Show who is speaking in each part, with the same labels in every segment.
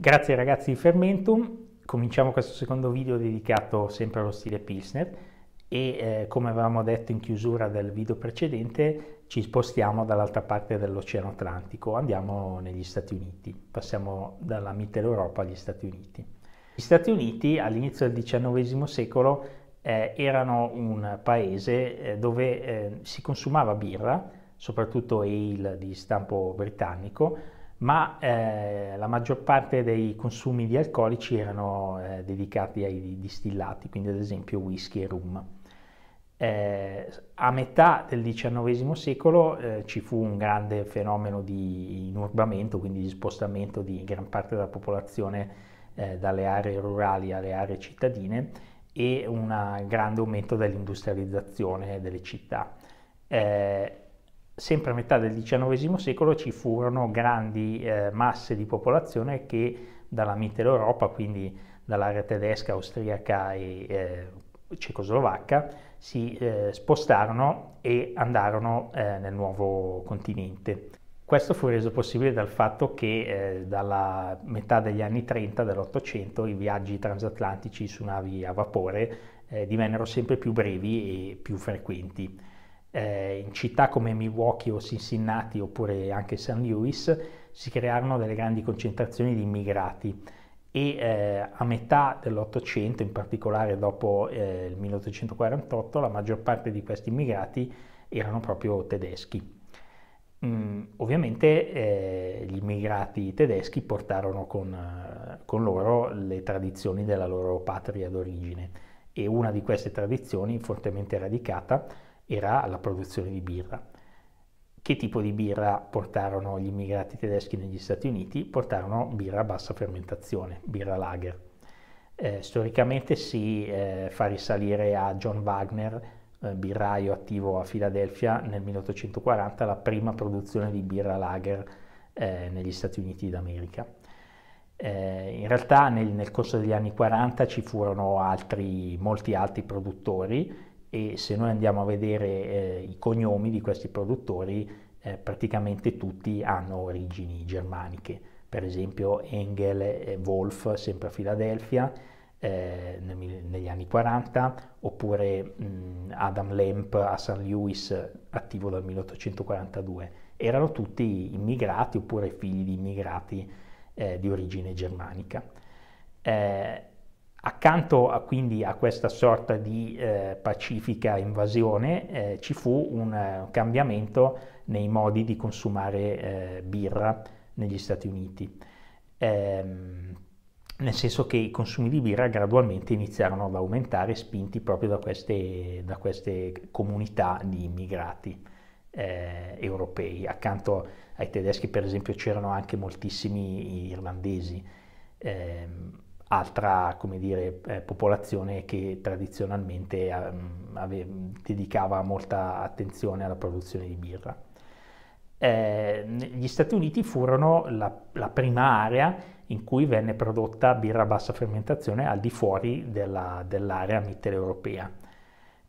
Speaker 1: Grazie ragazzi di Fermentum, cominciamo questo secondo video dedicato sempre allo stile Pilsner e eh, come avevamo detto in chiusura del video precedente ci spostiamo dall'altra parte dell'Oceano Atlantico, andiamo negli Stati Uniti, passiamo dalla Mitteleuropa agli Stati Uniti. Gli Stati Uniti all'inizio del XIX secolo eh, erano un paese eh, dove eh, si consumava birra, soprattutto ale di stampo britannico, ma eh, la maggior parte dei consumi di alcolici erano eh, dedicati ai distillati, quindi ad esempio whisky e rum. Eh, a metà del XIX secolo eh, ci fu un grande fenomeno di inurbamento, quindi di spostamento di gran parte della popolazione eh, dalle aree rurali alle aree cittadine e un grande aumento dell'industrializzazione delle città. Eh, sempre a metà del XIX secolo ci furono grandi eh, masse di popolazione che dalla Mitteleuropa, quindi dall'area tedesca, austriaca e eh, cecoslovacca, si eh, spostarono e andarono eh, nel nuovo continente. Questo fu reso possibile dal fatto che eh, dalla metà degli anni 30 dell'Ottocento i viaggi transatlantici su navi a vapore eh, divennero sempre più brevi e più frequenti eh, in città come Milwaukee o Cincinnati oppure anche St. Louis si crearono delle grandi concentrazioni di immigrati e eh, a metà dell'Ottocento, in particolare dopo eh, il 1848, la maggior parte di questi immigrati erano proprio tedeschi. Mm, ovviamente eh, gli immigrati tedeschi portarono con, eh, con, loro le tradizioni della loro patria d'origine e una di queste tradizioni, fortemente radicata, era la produzione di birra. Che tipo di birra portarono gli immigrati tedeschi negli Stati Uniti? Portarono birra a bassa fermentazione, birra lager. Eh, storicamente si eh, fa risalire a John Wagner, eh, birraio attivo a Filadelfia nel 1840, la prima produzione di birra lager eh, negli Stati Uniti d'America. Eh, in realtà nel, nel corso degli anni 40 ci furono altri, molti altri produttori, e se noi andiamo a vedere eh, i cognomi di questi produttori, eh, praticamente tutti hanno origini germaniche. Per esempio Engel e eh, Wolf, sempre a Filadelfia, eh, negli anni 40, oppure mh, mm, Adam Lemp a St. Louis, attivo dal 1842. Erano tutti immigrati oppure figli di immigrati eh, di origine germanica. Eh, Accanto a, quindi a questa sorta di eh, pacifica invasione eh, ci fu eh, un cambiamento nei modi di consumare eh, birra negli Stati Uniti, ehm, nel senso che i consumi di birra gradualmente iniziarono ad aumentare spinti proprio da queste, da queste comunità di immigrati eh, europei. Accanto ai tedeschi per esempio c'erano anche moltissimi irlandesi. Ehm, altra dire, eh, popolazione che tradizionalmente um, ehm, aveva, dedicava molta attenzione alla produzione di birra. Eh, gli Stati Uniti furono la, la, prima area in cui venne prodotta birra a bassa fermentazione al di fuori della, dell'area mitteleuropea.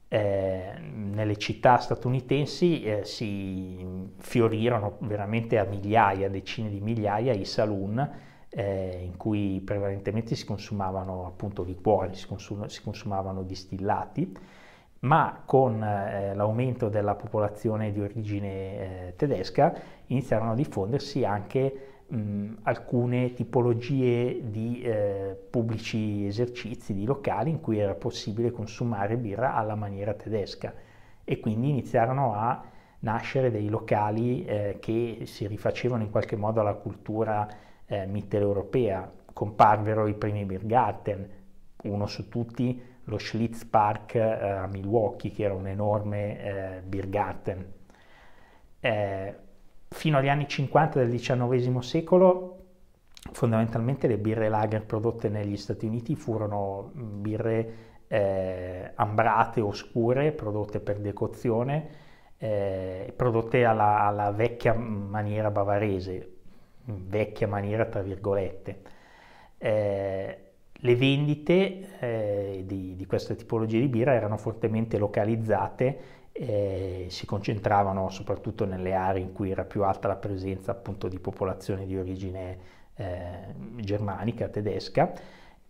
Speaker 1: Eh, nelle città statunitensi eh, si fiorirono veramente a migliaia, decine di migliaia i saloon eh, in cui prevalentemente si consumavano appunto liquori, si, consum- si consumavano distillati, ma con eh, l'aumento della popolazione di origine eh, tedesca iniziarono a diffondersi anche mh, alcune tipologie di eh, pubblici esercizi, di locali in cui era possibile consumare birra alla maniera tedesca e quindi iniziarono a nascere dei locali eh, che si rifacevano in qualche modo alla cultura eh, mitteleuropea, comparvero i primi Birgarten, uno su tutti lo Schlitz Park eh, a Milwaukee, che era un enorme eh, Birgarten. Eh, fino agli anni 50 del XIX secolo, fondamentalmente le birre lager prodotte negli Stati Uniti furono birre eh, ambrate, oscure, prodotte per decozione, eh, prodotte alla, alla vecchia maniera bavarese, vecchia maniera, tra virgolette. Eh, le vendite eh, di, di queste tipologie di birra erano fortemente localizzate eh, si concentravano soprattutto nelle aree in cui era più alta la presenza appunto di popolazione di origine eh, germanica, tedesca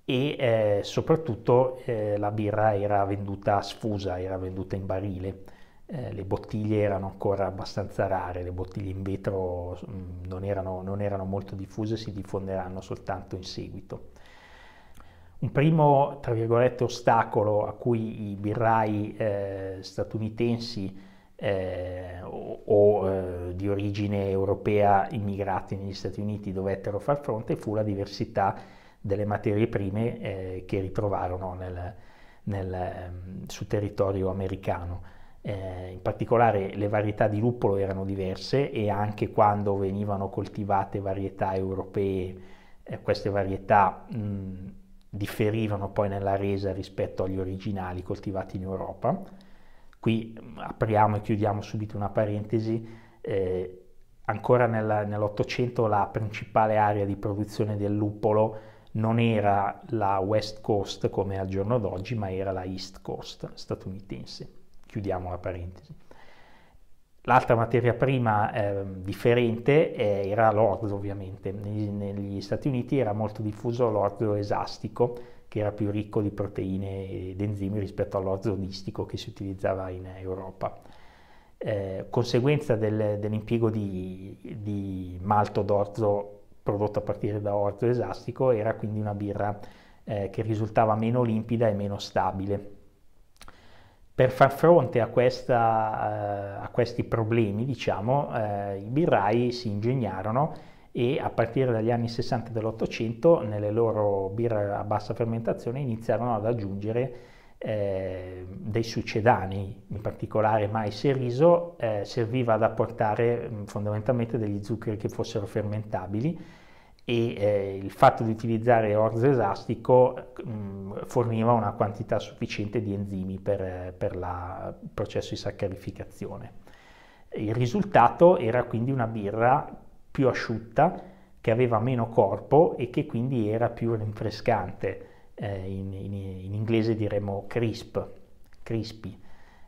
Speaker 1: e eh, soprattutto eh, la birra era venduta sfusa, era venduta in barile eh, le bottiglie erano ancora abbastanza rare, le bottiglie in vetro mh, mm, non, erano, non erano molto diffuse, si diffonderanno soltanto in seguito. Un primo, tra virgolette, ostacolo a cui i birrai eh, statunitensi eh, o, o eh, di origine europea immigrati negli Stati Uniti dovettero far fronte fu la diversità delle materie prime eh, che ritrovarono nel, nel, ehm, sul territorio americano eh, in particolare le varietà di luppolo erano diverse e anche quando venivano coltivate varietà europee, eh, queste varietà mh, differivano poi nella resa rispetto agli originali coltivati in Europa. Qui apriamo e chiudiamo subito una parentesi. Eh, ancora nella, nell'Ottocento la principale area di produzione del luppolo non era la West Coast come al giorno d'oggi, ma era la East Coast statunitense chiudiamo la parentesi. L'altra materia prima eh, differente era l'orzo ovviamente, negli, negli, Stati Uniti era molto diffuso l'orzo esastico che era più ricco di proteine ed enzimi rispetto all'orzo distico che si utilizzava in Europa. Eh, conseguenza del, dell'impiego di, di malto d'orzo prodotto a partire da orzo esastico era quindi una birra eh, che risultava meno limpida e meno stabile per far fronte a, questa, eh, a questi problemi, diciamo, eh, i birrai si ingegnarono e a partire dagli anni 60 dell'Ottocento nelle loro birre a bassa fermentazione iniziarono ad aggiungere eh, dei succedani, in particolare mais e riso, eh, serviva ad apportare mm, fondamentalmente degli zuccheri che fossero fermentabili e eh, il fatto di utilizzare orzo esastico mh, mm, forniva una quantità sufficiente di enzimi per, per il processo di saccharificazione. Il risultato era quindi una birra più asciutta, che aveva meno corpo e che quindi era più rinfrescante. Eh, in, in, in, inglese diremmo crisp, crispy,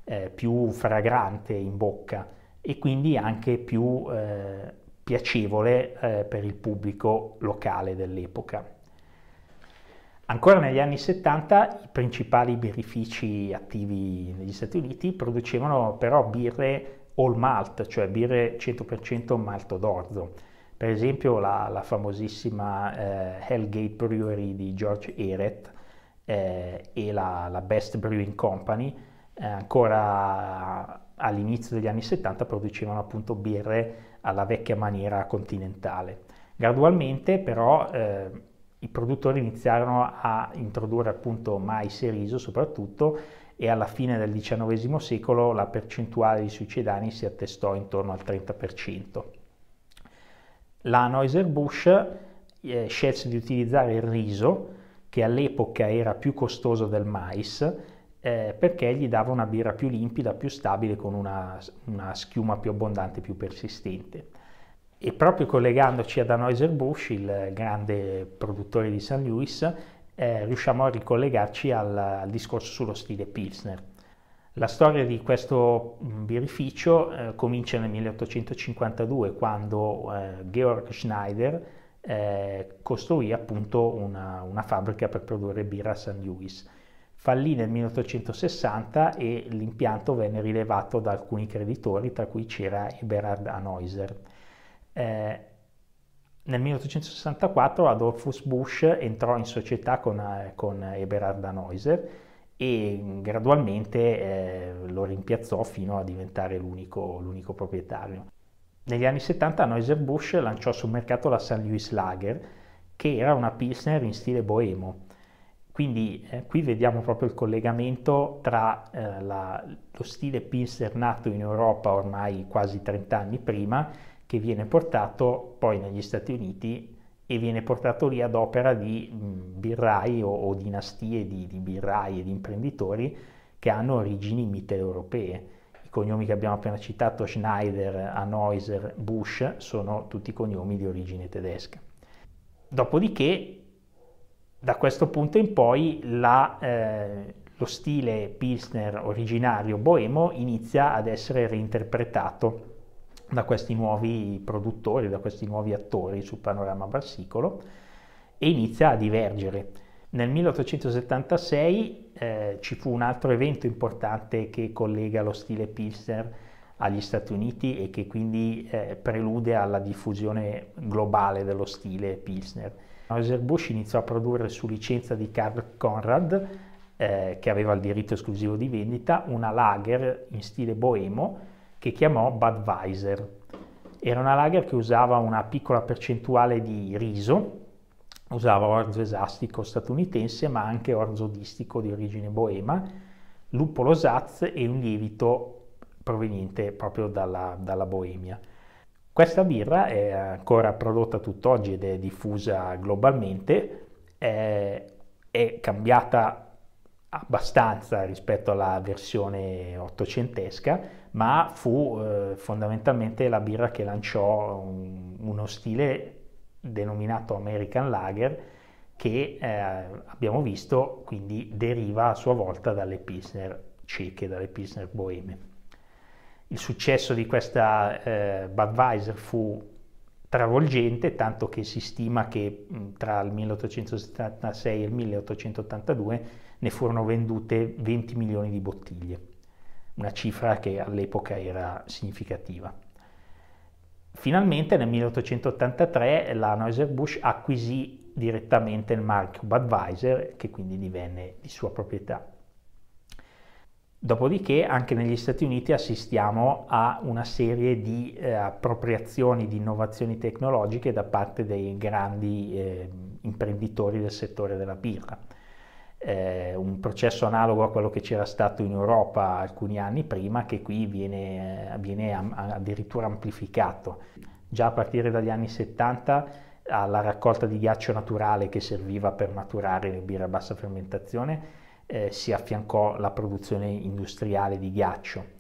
Speaker 1: eh, più fragrante in bocca e quindi anche più eh, piacevole eh, per il pubblico locale dell'epoca. Ancora negli anni 70 i principali birrifici attivi negli Stati Uniti producevano però birre all malt, cioè birre 100% malto d'orzo. Per esempio la, la famosissima eh, Hellgate Brewery di George Eret eh, e la, la, Best Brewing Company eh, ancora all'inizio degli anni 70 producevano appunto birre alla vecchia maniera continentale. Gradualmente però eh, i produttori iniziarono a introdurre appunto mais e riso soprattutto e alla fine del XIX secolo la percentuale di suicidani si attestò intorno al 30%. La Neuser-Busch eh, scelse di utilizzare il riso, che all'epoca era più costoso del mais, eh, perché gli dava una birra più limpida, più stabile, con una, una schiuma più abbondante, più persistente. E proprio collegandoci ad Anheuser-Busch, il grande produttore di St. Louis, eh, riusciamo a ricollegarci al, al, discorso sullo stile Pilsner. La storia di questo mm, birrificio eh, comincia nel 1852 quando eh, Georg Schneider eh, costruì appunto una, una fabbrica per produrre birra a St. Louis Fallì nel 1860 e l'impianto venne rilevato da alcuni creditori, tra cui c'era Eberhard Anheuser. Eh, nel 1864 Adolphus Busch entrò in società con, eh, con Eberhard Anheuser e gradualmente eh, lo rimpiazzò fino a diventare l'unico, l'unico proprietario. Negli anni 70 Anheuser Busch lanciò sul mercato la San Luis Lager, che era una Pilsner in stile boemo. Quindi eh, qui vediamo proprio il collegamento tra eh, la, lo stile Pincer nato in Europa ormai quasi 30 anni prima, che viene portato poi negli Stati Uniti e viene portato lì ad opera di mh, mm, birrai o, o dinastie di, di, birrai e di imprenditori che hanno origini mitteleuropee. I cognomi che abbiamo appena citato, Schneider, Anheuser, Busch, sono tutti cognomi di origine tedesca. Dopodiché da questo punto in poi la, eh, lo stile Pilsner originario boemo inizia ad essere reinterpretato da questi nuovi produttori, da questi nuovi attori sul panorama barsicolo e inizia a divergere. Nel 1876 eh, ci fu un altro evento importante che collega lo stile Pilsner agli Stati Uniti e che quindi eh, prelude alla diffusione globale dello stile Pilsner. anheuser iniziò a produrre su licenza di Karl Conrad, eh, che aveva il diritto esclusivo di vendita, una lager in stile boemo che chiamò Budweiser. Era una lager che usava una piccola percentuale di riso, usava orzo esastico statunitense ma anche orzo distico di origine boema, luppolo Satz e un lievito proveniente proprio dalla, dalla Boemia. Questa birra è ancora prodotta tutt'oggi ed è diffusa globalmente, è, è cambiata abbastanza rispetto alla versione ottocentesca, ma fu eh, fondamentalmente la birra che lanciò un, uno stile denominato American Lager che eh, abbiamo visto quindi deriva a sua volta dalle Pilsner cieche, dalle Pilsner boeme. Il successo di questa eh, Budweiser fu travolgente, tanto che si stima che mh, tra il 1876 e il 1882 ne furono vendute 20 milioni di bottiglie, una cifra che all'epoca era significativa. Finalmente nel 1883 la Neuser-Busch acquisì direttamente il marchio Budweiser, che quindi divenne di sua proprietà. Dopodiché anche negli Stati Uniti assistiamo a una serie di eh, appropriazioni di innovazioni tecnologiche da parte dei grandi eh, imprenditori del settore della birra. Eh, un processo analogo a quello che c'era stato in Europa alcuni anni prima, che qui viene, eh, viene am- addirittura amplificato. Già a partire dagli anni 70 alla raccolta di ghiaccio naturale che serviva per maturare le birre a bassa fermentazione eh, si affiancò la produzione industriale di ghiaccio.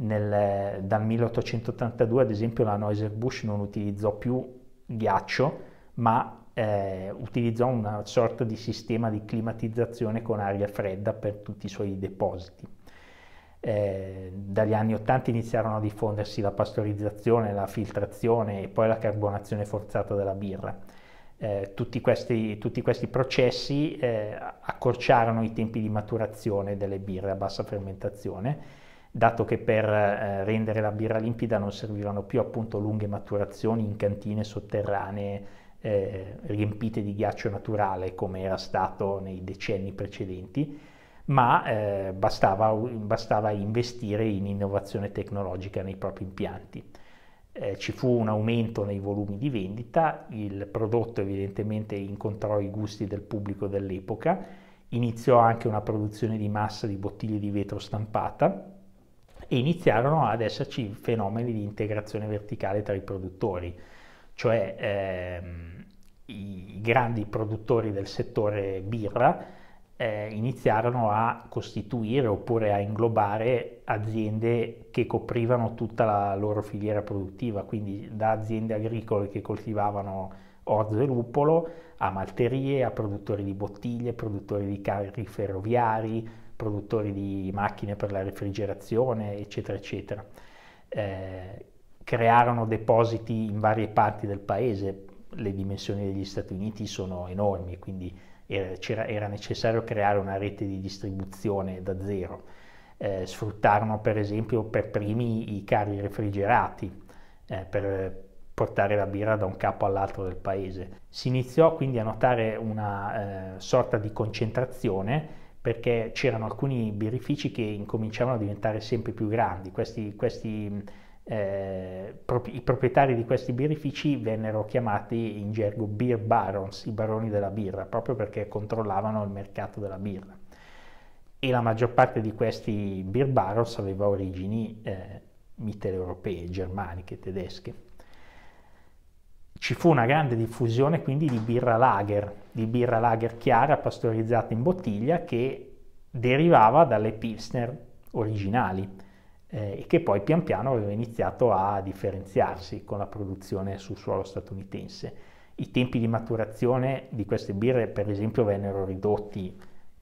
Speaker 1: Nel, dal 1882 ad esempio la Neuser-Busch non utilizzò più ghiaccio ma eh, utilizzò una sorta di sistema di climatizzazione con aria fredda per tutti i suoi depositi. Eh, dagli anni 80 iniziarono a diffondersi la pastorizzazione, la filtrazione e poi la carbonazione forzata della birra eh, tutti, questi, tutti, questi, processi eh, accorciarono i tempi di maturazione delle birre a bassa fermentazione, dato che per eh, rendere la birra limpida non servivano più appunto lunghe maturazioni in cantine sotterranee eh, riempite di ghiaccio naturale come era stato nei decenni precedenti, ma eh, bastava, bastava investire in innovazione tecnologica nei propri impianti eh, ci fu un aumento nei volumi di vendita, il prodotto evidentemente incontrò i gusti del pubblico dell'epoca, iniziò anche una produzione di massa di bottiglie di vetro stampata e iniziarono ad esserci fenomeni di integrazione verticale tra i produttori, cioè ehm, i grandi produttori del settore birra eh, iniziarono a costituire oppure a inglobare aziende che coprivano tutta la loro filiera produttiva, quindi da aziende agricole che coltivavano orzo e lupolo a malterie, a produttori di bottiglie, produttori di carri ferroviari, produttori di macchine per la refrigerazione, eccetera, eccetera. Eh, crearono depositi in varie parti del paese, le dimensioni degli Stati Uniti sono enormi, quindi era necessario creare una rete di distribuzione da zero. Eh, sfruttarono per esempio per primi i carri refrigerati eh, per portare la birra da un capo all'altro del paese. Si iniziò quindi a notare una eh, sorta di concentrazione perché c'erano alcuni birrifici che incominciavano a diventare sempre più grandi, questi, questi mm, eh, i proprietari di questi birrifici vennero chiamati in gergo beer barons, i baroni della birra, proprio perché controllavano il mercato della birra. E la maggior parte di questi beer barons aveva origini eh, mitteleuropee, germaniche, tedesche. Ci fu una grande diffusione quindi di birra lager, di birra lager chiara pastorizzata in bottiglia che derivava dalle pilsner originali eh, e che poi pian piano aveva iniziato a differenziarsi con la produzione sul suolo statunitense. I tempi di maturazione di queste birre, per esempio, vennero ridotti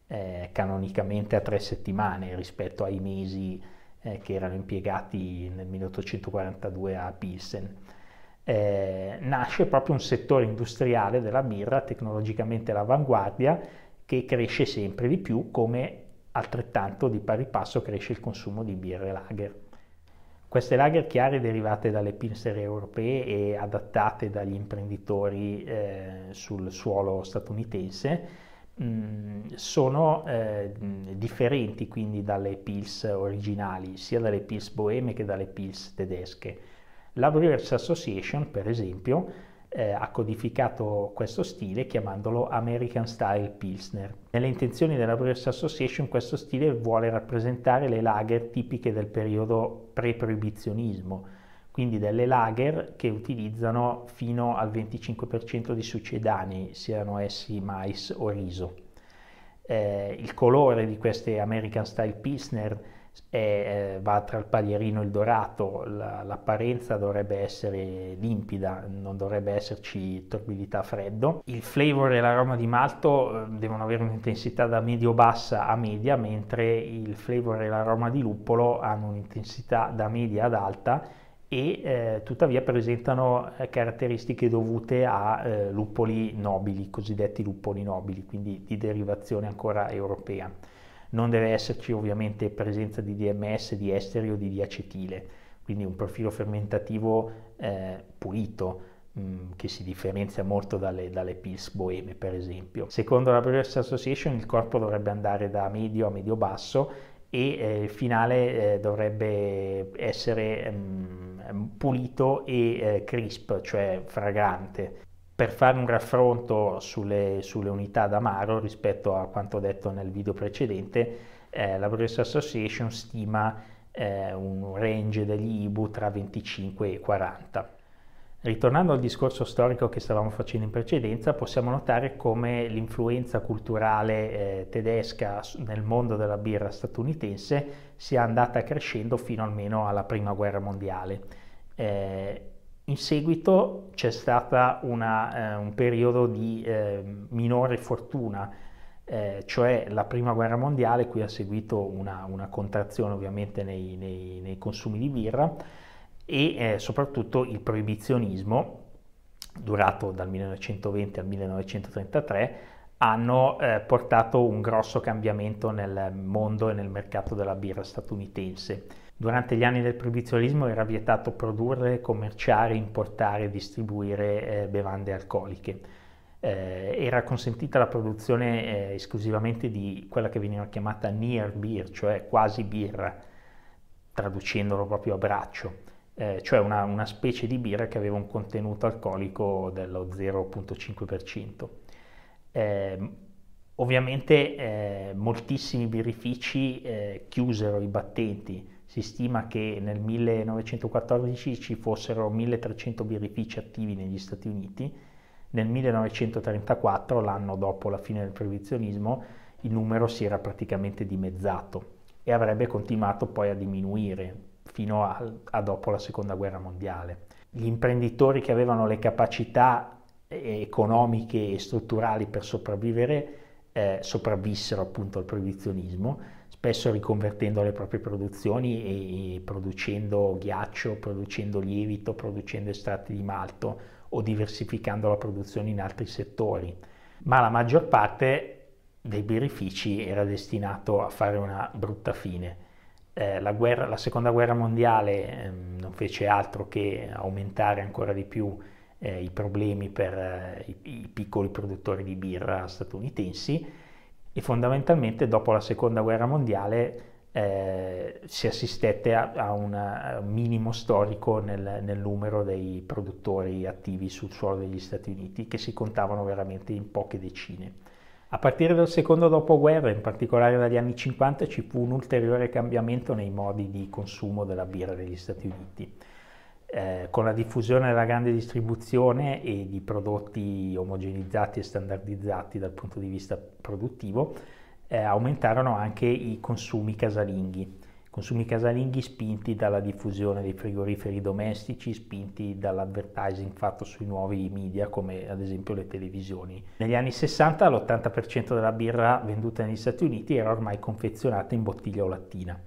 Speaker 1: eh, canonicamente a tre settimane rispetto ai mesi eh, che erano impiegati nel 1842 a Pilsen. Eh, nasce proprio un settore industriale della birra tecnologicamente all'avanguardia che cresce sempre di più come Altrettanto di pari passo cresce il consumo di birre lager. Queste lager chiare derivate dalle pinsere europee e adattate dagli imprenditori eh, sul suolo statunitense mm, sono eh, differenti quindi dalle pils originali, sia dalle pils boeme che dalle pils tedesche. La Brewers Association, per esempio, eh, ha codificato questo stile chiamandolo American Style Pilsner. Nelle intenzioni della Brewers Association questo stile vuole rappresentare le lager tipiche del periodo pre-proibizionismo, quindi delle lager che utilizzano fino al 25% di succedanei, siano essi mais o riso. Eh, il colore di queste American Style Pilsner è e va tra il paglierino e il dorato, l'apparenza dovrebbe essere limpida, non dovrebbe esserci torbidità freddo. Il flavor e l'aroma di malto ehm, devono avere un'intensità da medio-bassa a media, mentre il flavor e l'aroma di luppolo hanno un'intensità da media ad alta e eh, tuttavia presentano eh, caratteristiche dovute a eh, luppoli nobili, cosiddetti luppoli nobili, quindi di derivazione ancora europea non deve esserci ovviamente presenza di DMS, di esteri o di diacetile, quindi un profilo fermentativo eh, pulito mm, che si differenzia molto dalle, dalle Pils boeme per esempio. Secondo la Brewers Association il corpo dovrebbe andare da medio a medio basso e eh, il finale eh, dovrebbe essere mh, mm, pulito e eh, crisp, cioè fragrante per fare un raffronto sulle, sulle unità d'amaro rispetto a quanto detto nel video precedente, eh, la Brewers Association stima eh, un range degli IBU tra 25 e 40. Ritornando al discorso storico che stavamo facendo in precedenza, possiamo notare come l'influenza culturale eh, tedesca nel mondo della birra statunitense sia andata crescendo fino almeno alla Prima Guerra Mondiale. Eh, in seguito c'è stato eh, un periodo di eh, minore fortuna, eh, cioè la prima guerra mondiale, qui ha seguito una, una contrazione ovviamente nei, nei, nei, consumi di birra e eh, soprattutto il proibizionismo, durato dal 1920 al 1933, hanno eh, portato un grosso cambiamento nel mondo e nel mercato della birra statunitense Durante gli anni del proibizionismo era vietato produrre, commerciare, importare e distribuire eh, bevande alcoliche. Eh, era consentita la produzione eh, esclusivamente di quella che veniva chiamata near beer, cioè quasi birra, traducendolo proprio a braccio, eh, cioè una, una specie di birra che aveva un contenuto alcolico dello 0,5%. Eh, Ovviamente eh, moltissimi birrifici eh, chiusero i battenti, si stima che nel 1914 ci fossero 1300 birrifici attivi negli Stati Uniti, nel 1934, l'anno dopo la fine del proibizionismo, il numero si era praticamente dimezzato e avrebbe continuato poi a diminuire fino a, a dopo la seconda guerra mondiale. Gli imprenditori che avevano le capacità eh, economiche e strutturali per sopravvivere eh, sopravvissero appunto al proibizionismo, spesso riconvertendo le proprie produzioni e, e producendo ghiaccio, producendo lievito, producendo estratti di malto o diversificando la produzione in altri settori. Ma la maggior parte dei birrifici era destinato a fare una brutta fine. Eh, la, guerra, la, seconda guerra mondiale ehm, non fece altro che aumentare ancora di più eh, i problemi per eh, i, i piccoli produttori di birra statunitensi e fondamentalmente dopo la seconda guerra mondiale eh, si assistette a, a, un minimo storico nel, nel, numero dei produttori attivi sul suolo degli Stati Uniti, che si contavano veramente in poche decine. A partire dal secondo dopoguerra, in particolare dagli anni 50, ci fu un ulteriore cambiamento nei modi di consumo della birra degli Stati Uniti. Eh, con la diffusione della grande distribuzione e di prodotti omogenizzati e standardizzati dal punto di vista produttivo, eh, aumentarono anche i consumi casalinghi. Consumi casalinghi spinti dalla diffusione dei frigoriferi domestici, spinti dall'advertising fatto sui nuovi media come ad esempio le televisioni. Negli anni 60 l'80% della birra venduta negli Stati Uniti era ormai confezionata in bottiglia o lattina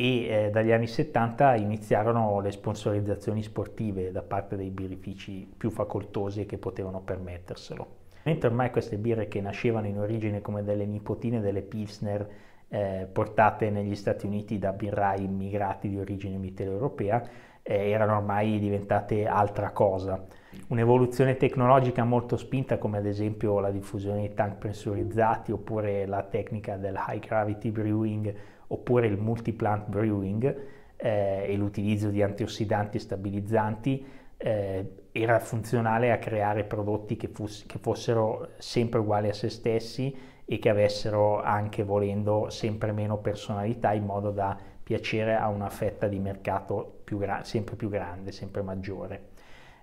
Speaker 1: e eh, dagli anni 70 iniziarono le sponsorizzazioni sportive da parte dei birrifici più facoltosi che potevano permetterselo. Mentre ormai queste birre che nascevano in origine come delle nipotine delle Pilsner eh, portate negli Stati Uniti da birrai immigrati di origine mitteleuropea eh, erano ormai diventate altra cosa. Un'evoluzione tecnologica molto spinta come ad esempio la diffusione di tank pressurizzati oppure la tecnica del high gravity brewing oppure il multi-plant brewing eh, e l'utilizzo di antiossidanti e stabilizzanti eh, era funzionale a creare prodotti che, foss- che fossero sempre uguali a se stessi e che avessero anche volendo sempre meno personalità in modo da piacere a una fetta di mercato più gra- sempre più grande, sempre maggiore.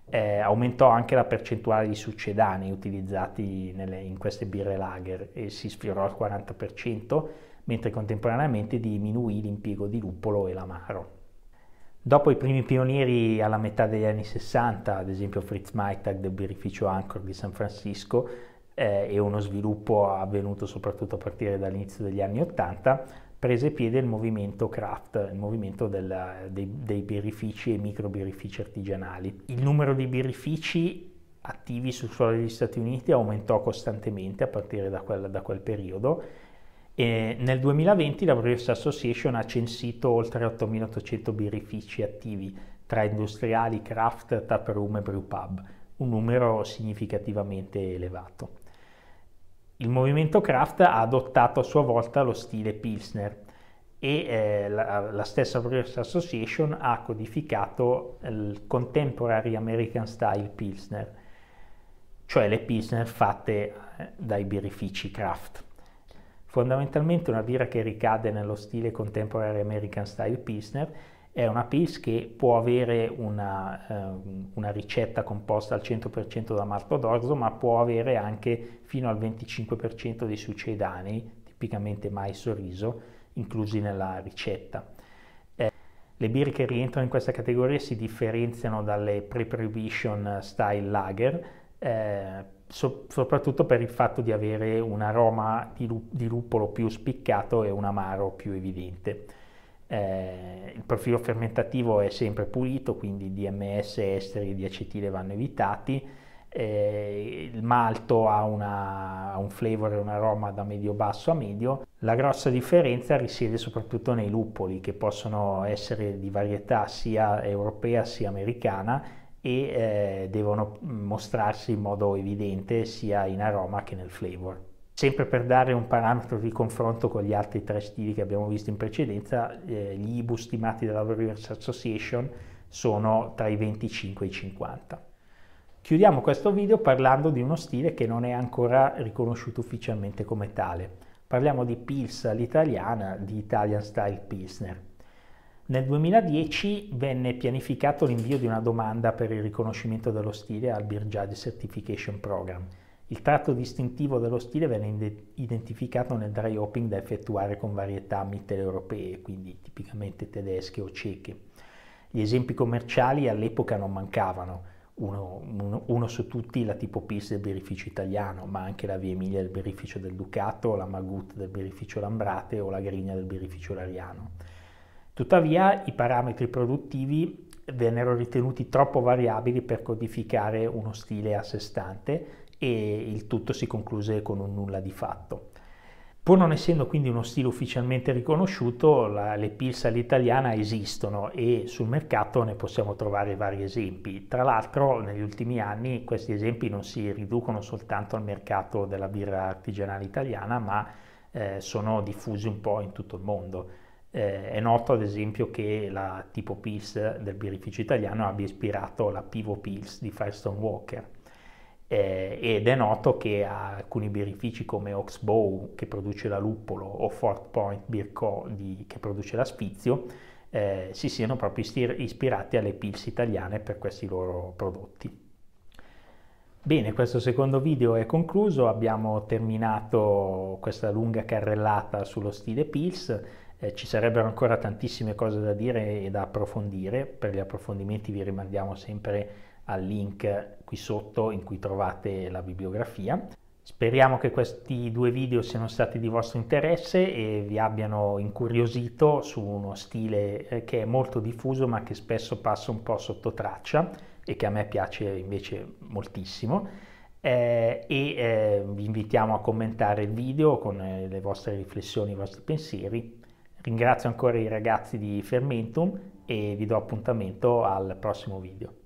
Speaker 1: Eh, aumentò anche la percentuale di succedanei utilizzati nelle, in queste birre lager e si sfiorò al 40%, mentre contemporaneamente diminuì l'impiego di luppolo e l'amaro. Dopo i primi pionieri alla metà degli anni 60, ad esempio Fritz Maytag del birrificio Anchor di San Francisco, eh, e uno sviluppo avvenuto soprattutto a partire dall'inizio degli anni 80, prese piede il movimento craft, il movimento del, dei, dei birrifici e microbirrifici artigianali. Il numero di birrifici attivi sul suolo degli Stati Uniti aumentò costantemente a partire da quel, da quel periodo e nel 2020 la Brewers Association ha censito oltre 8.800 birrifici attivi tra industriali, craft, taproom e brewpub, un numero significativamente elevato. Il movimento craft ha adottato a sua volta lo stile Pilsner e eh, la, la, stessa Brewers Association ha codificato il Contemporary American Style Pilsner, cioè le Pilsner fatte eh, dai birrifici craft. Fondamentalmente una birra che ricade nello stile contemporary American Style Pilsner è una Pils che può avere una, eh, una ricetta composta al 100% da malto d'orzo, ma può avere anche fino al 25% dei succedanei, tipicamente mais o riso, inclusi nella ricetta. Eh, le birre che rientrano in questa categoria si differenziano dalle pre-prohibition style lager eh, so, soprattutto per il fatto di avere un aroma di, di luppolo più spiccato e un amaro più evidente. Eh, il profilo fermentativo è sempre pulito, quindi DMS, esteri e acetile vanno evitati. Eh, il malto ha, una, ha un flavor e un aroma da medio basso a medio. La grossa differenza risiede soprattutto nei luppoli, che possono essere di varietà sia europea sia americana e eh, devono mm, mostrarsi in modo evidente sia in aroma che nel flavor. Sempre per dare un parametro di confronto con gli altri tre stili che abbiamo visto in precedenza, eh, gli IBU stimati dalla Brewers Association sono tra i 25 e i 50. Chiudiamo questo video parlando di uno stile che non è ancora riconosciuto ufficialmente come tale. Parliamo di Pils all'italiana, di Italian Style Pilsner. Nel 2010 venne pianificato l'invio di una domanda per il riconoscimento dello stile al Birjadi Certification Program. Il tratto distintivo dello stile venne identificato nel dry hopping da effettuare con varietà mitteleuropee, quindi tipicamente tedesche o ceche. Gli esempi commerciali all'epoca non mancavano, uno, uno, uno su tutti la tipo Pils del birrificio italiano, ma anche la Via Emilia del birrificio del Ducato, la Magut del birrificio Lambrate o la Grigna del birrificio Lariano. Tuttavia i parametri produttivi vennero ritenuti troppo variabili per codificare uno stile a sé stante e il tutto si concluse con un nulla di fatto. Pur non essendo quindi uno stile ufficialmente riconosciuto, la, le pills all'italiana esistono e sul mercato ne possiamo trovare vari esempi. Tra l'altro negli ultimi anni questi esempi non si riducono soltanto al mercato della birra artigianale italiana, ma eh, sono diffusi un po' in tutto il mondo. Eh, è noto ad esempio che la tipo Pils del birrificio italiano abbia ispirato la Pivo Pils di Firestone Walker eh, ed è noto che alcuni birrifici come Oxbow che produce la Luppolo o Fort Point Beer Co di, che produce la Spizio eh, si siano proprio ispirati alle Pils italiane per questi loro prodotti. Bene, questo secondo video è concluso, abbiamo terminato questa lunga carrellata sullo stile Pils eh, ci sarebbero ancora tantissime cose da dire e da approfondire, per gli approfondimenti vi rimandiamo sempre al link qui sotto in cui trovate la bibliografia. Speriamo che questi due video siano stati di vostro interesse e vi abbiano incuriosito su uno stile eh, che è molto diffuso ma che spesso passa un po' sotto traccia e che a me piace invece moltissimo. Eh, e eh, vi invitiamo a commentare il video con eh, le vostre riflessioni, i vostri pensieri Ringrazio ancora i ragazzi di Fermentum e vi do appuntamento al prossimo video.